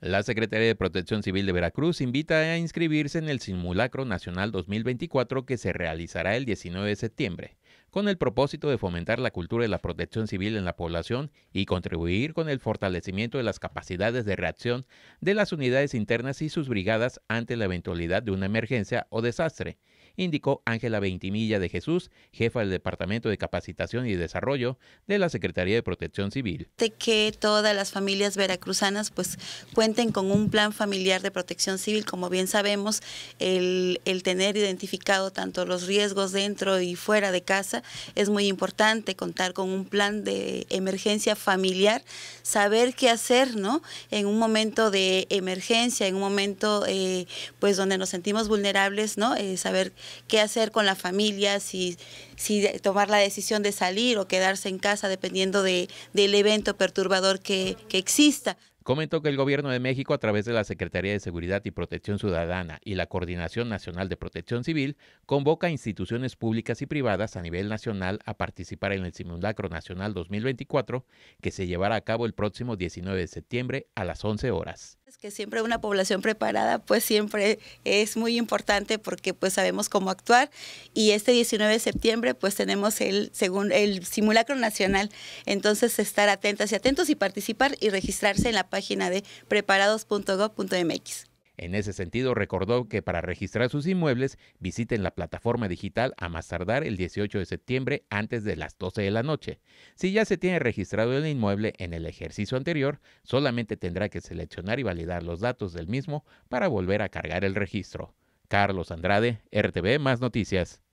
La Secretaría de Protección Civil de Veracruz invita a inscribirse en el Simulacro Nacional 2024 que se realizará el 19 de septiembre, con el propósito de fomentar la cultura de la protección civil en la población y contribuir con el fortalecimiento de las capacidades de reacción de las unidades internas y sus brigadas ante la eventualidad de una emergencia o desastre indicó Ángela Veintimilla de Jesús, jefa del Departamento de Capacitación y Desarrollo de la Secretaría de Protección Civil. De que todas las familias veracruzanas pues cuenten con un plan familiar de protección civil, como bien sabemos, el, el tener identificado tanto los riesgos dentro y fuera de casa es muy importante, contar con un plan de emergencia familiar, saber qué hacer, ¿no? En un momento de emergencia, en un momento eh, pues donde nos sentimos vulnerables, ¿no? Eh, saber qué hacer con la familia, si, tomar la decisión de salir o quedarse en casa dependiendo del evento perturbador que, que exista. Comentó que el Gobierno de México, a través de la Secretaría de Seguridad y Protección Ciudadana y la Coordinación Nacional de Protección Civil, convoca a instituciones públicas y privadas a nivel nacional a participar en el Simulacro Nacional 2024, que se llevará a cabo el próximo 19 de septiembre a las 11 horas que siempre una población preparada pues siempre es muy importante porque pues sabemos cómo actuar y este 19 de septiembre pues tenemos el según el simulacro nacional entonces estar atentas y atentos y participar y registrarse en la página de preparados.gov.mx en ese sentido, recordó que para registrar sus inmuebles visiten la plataforma digital a más tardar el 18 de septiembre antes de las 12 de la noche. Si ya se tiene registrado el inmueble en el ejercicio anterior, solamente tendrá que seleccionar y validar los datos del mismo para volver a cargar el registro. Carlos Andrade, RTV Más Noticias.